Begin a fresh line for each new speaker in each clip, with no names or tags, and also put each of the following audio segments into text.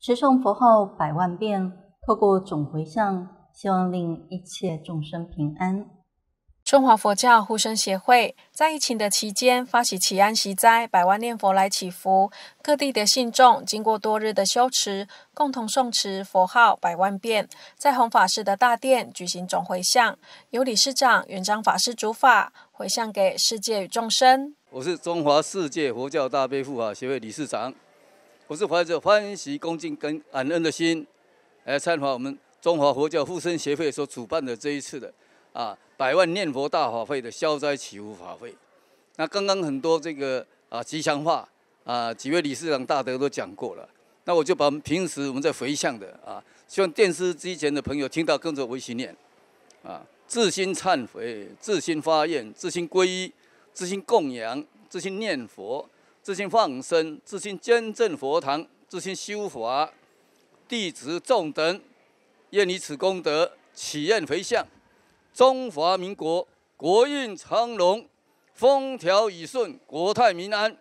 持诵佛号百万遍，透过总回向，希望令一切众生平安。中华佛教护生协会在疫情的期间发起祈安息灾百万念佛来祈福，各地的信众经过多日的修持，共同诵持佛号百万遍，在弘法师的大殿举行总回向，由理事长元章法师主法回向给世界与众生。
我是中华世界佛教大悲护法协会理事长。我是怀着欢喜、恭敬跟感恩的心，来参访我们中华佛教护生协会所主办的这一次的啊百万念佛大法会的消灾祈福法会。那刚刚很多这个啊吉祥话啊几位理事长大德都讲过了，那我就把我们平时我们在回向的啊，希望电视机前的朋友听到跟着我一起念啊，自心忏悔、自心发愿、自心皈依、自心供养、自心念佛。自信放生，自信捐赠佛堂，自信修法，弟子众等，愿以此功德，祈愿回向，中华民国国运昌隆，风调雨顺，国泰民安。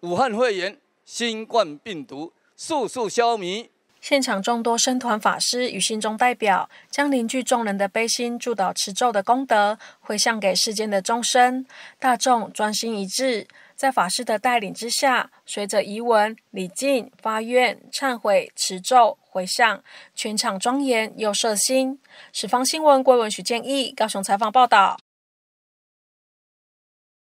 武汉肺炎，新冠病毒速速消灭。
现场众多僧团法师与信众代表，将凝聚众人的悲心、祝祷、持咒的功德，回向给世间的众生。大众专心一致。在法师的带领之下，随着仪文，李进发愿、忏悔、持咒、回向，全场庄严又摄心。十方新闻归文许建议高雄采访报道。